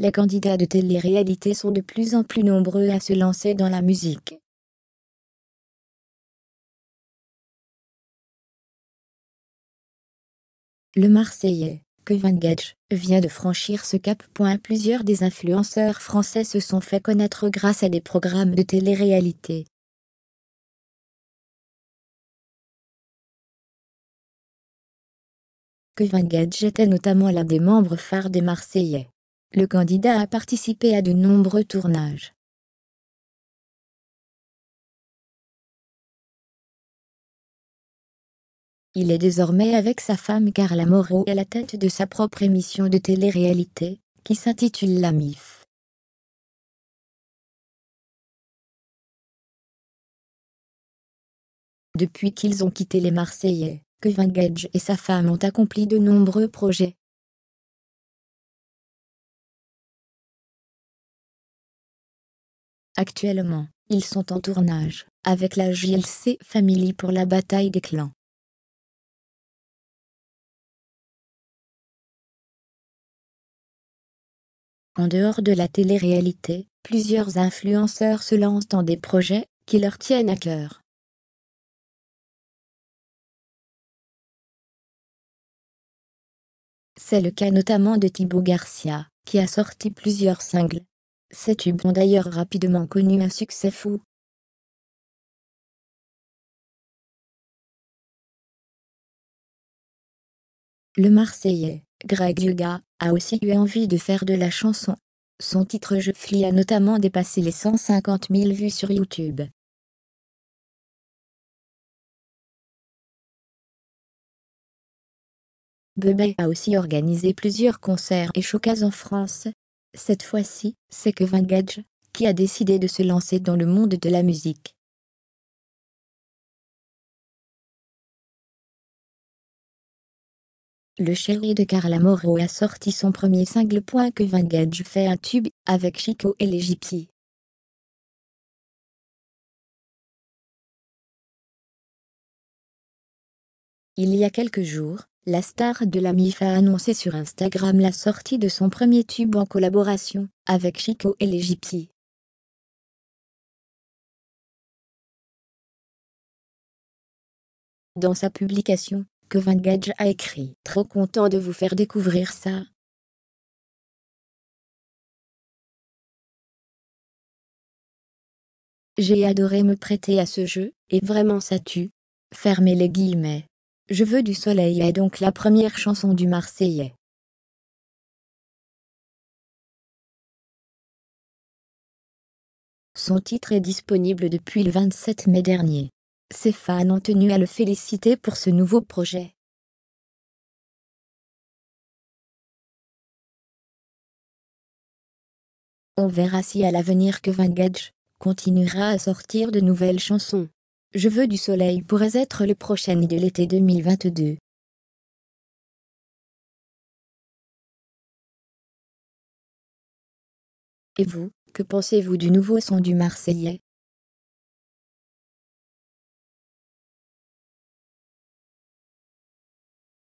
les candidats de télé-réalité sont de plus en plus nombreux à se lancer dans la musique. Le Marseillais, Kevin Gage, vient de franchir ce cap. Plusieurs des influenceurs français se sont fait connaître grâce à des programmes de télé-réalité. Kevin Gage était notamment l'un des membres phares des Marseillais. Le candidat a participé à de nombreux tournages. Il est désormais avec sa femme Carla Moreau à la tête de sa propre émission de télé-réalité, qui s'intitule La MIF. Depuis qu'ils ont quitté les Marseillais, Kevin Gage et sa femme ont accompli de nombreux projets, Actuellement, ils sont en tournage avec la JLC Family pour la bataille des clans. En dehors de la télé-réalité, plusieurs influenceurs se lancent dans des projets qui leur tiennent à cœur. C'est le cas notamment de Thibaut Garcia, qui a sorti plusieurs singles ces tubes ont d'ailleurs rapidement connu un succès fou. Le Marseillais, Greg Yuga, a aussi eu envie de faire de la chanson. Son titre Je flie a notamment dépassé les 150 000 vues sur YouTube. Bebe a aussi organisé plusieurs concerts et showcases en France, cette fois-ci, c'est que Gage, qui a décidé de se lancer dans le monde de la musique. Le chéri de Carla Moreau a sorti son premier single. que Gage fait un tube avec Chico et les Gypsies. Il y a quelques jours, la star de la MIF a annoncé sur Instagram la sortie de son premier tube en collaboration avec Chico et les Dans sa publication, Kevin Gage a écrit « Trop content de vous faire découvrir ça. J'ai adoré me prêter à ce jeu, et vraiment ça tue. Fermez les guillemets. Je veux du soleil est donc la première chanson du Marseillais. Son titre est disponible depuis le 27 mai dernier. Ses fans ont tenu à le féliciter pour ce nouveau projet. On verra si à l'avenir que Van continuera à sortir de nouvelles chansons. Je veux du soleil pourrait être le prochain de l'été 2022. Et vous, que pensez-vous du nouveau son du Marseillais